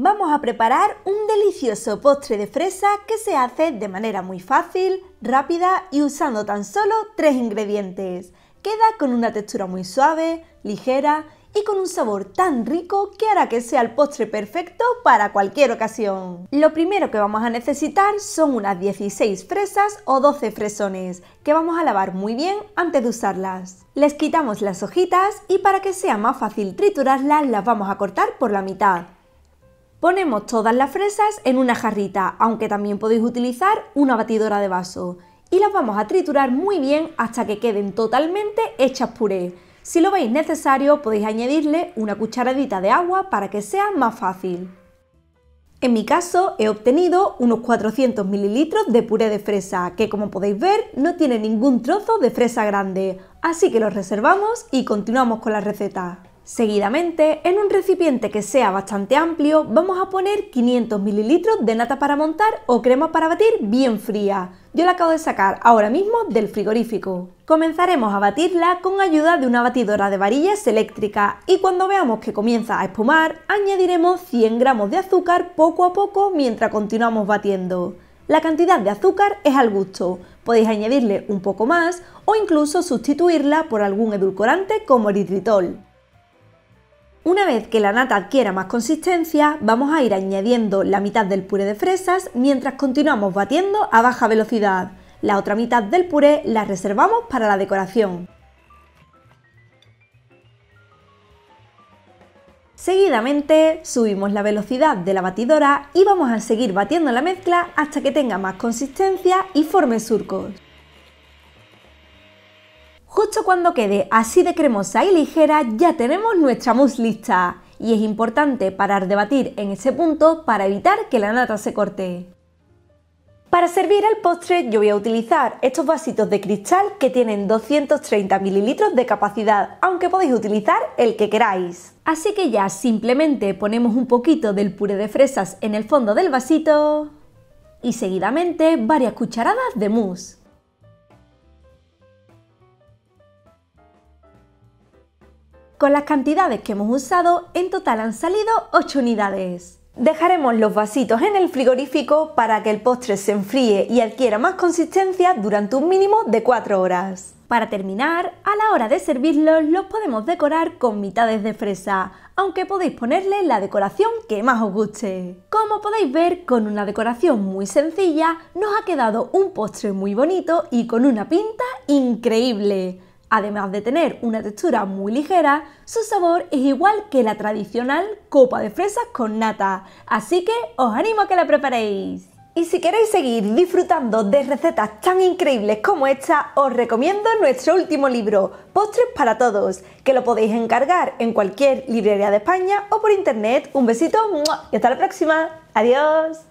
Vamos a preparar un delicioso postre de fresa que se hace de manera muy fácil, rápida y usando tan solo tres ingredientes. Queda con una textura muy suave, ligera y con un sabor tan rico que hará que sea el postre perfecto para cualquier ocasión. Lo primero que vamos a necesitar son unas 16 fresas o 12 fresones que vamos a lavar muy bien antes de usarlas. Les quitamos las hojitas y para que sea más fácil triturarlas las vamos a cortar por la mitad. Ponemos todas las fresas en una jarrita, aunque también podéis utilizar una batidora de vaso. Y las vamos a triturar muy bien hasta que queden totalmente hechas puré. Si lo veis necesario podéis añadirle una cucharadita de agua para que sea más fácil. En mi caso he obtenido unos 400 mililitros de puré de fresa, que como podéis ver no tiene ningún trozo de fresa grande, así que lo reservamos y continuamos con la receta. Seguidamente, en un recipiente que sea bastante amplio, vamos a poner 500 ml de nata para montar o crema para batir bien fría. Yo la acabo de sacar ahora mismo del frigorífico. Comenzaremos a batirla con ayuda de una batidora de varillas eléctrica y cuando veamos que comienza a espumar, añadiremos 100 gramos de azúcar poco a poco mientras continuamos batiendo. La cantidad de azúcar es al gusto, podéis añadirle un poco más o incluso sustituirla por algún edulcorante como eritritol. Una vez que la nata adquiera más consistencia, vamos a ir añadiendo la mitad del puré de fresas mientras continuamos batiendo a baja velocidad. La otra mitad del puré la reservamos para la decoración. Seguidamente subimos la velocidad de la batidora y vamos a seguir batiendo la mezcla hasta que tenga más consistencia y forme surcos. Justo cuando quede así de cremosa y ligera ya tenemos nuestra mousse lista y es importante parar de batir en ese punto para evitar que la nata se corte. Para servir el postre yo voy a utilizar estos vasitos de cristal que tienen 230 ml de capacidad, aunque podéis utilizar el que queráis. Así que ya simplemente ponemos un poquito del puré de fresas en el fondo del vasito y seguidamente varias cucharadas de mousse. Con las cantidades que hemos usado, en total han salido 8 unidades. Dejaremos los vasitos en el frigorífico para que el postre se enfríe y adquiera más consistencia durante un mínimo de 4 horas. Para terminar, a la hora de servirlos los podemos decorar con mitades de fresa, aunque podéis ponerle la decoración que más os guste. Como podéis ver, con una decoración muy sencilla nos ha quedado un postre muy bonito y con una pinta increíble. Además de tener una textura muy ligera, su sabor es igual que la tradicional copa de fresas con nata, así que os animo a que la preparéis. Y si queréis seguir disfrutando de recetas tan increíbles como esta, os recomiendo nuestro último libro, Postres para Todos, que lo podéis encargar en cualquier librería de España o por internet. Un besito y hasta la próxima. Adiós.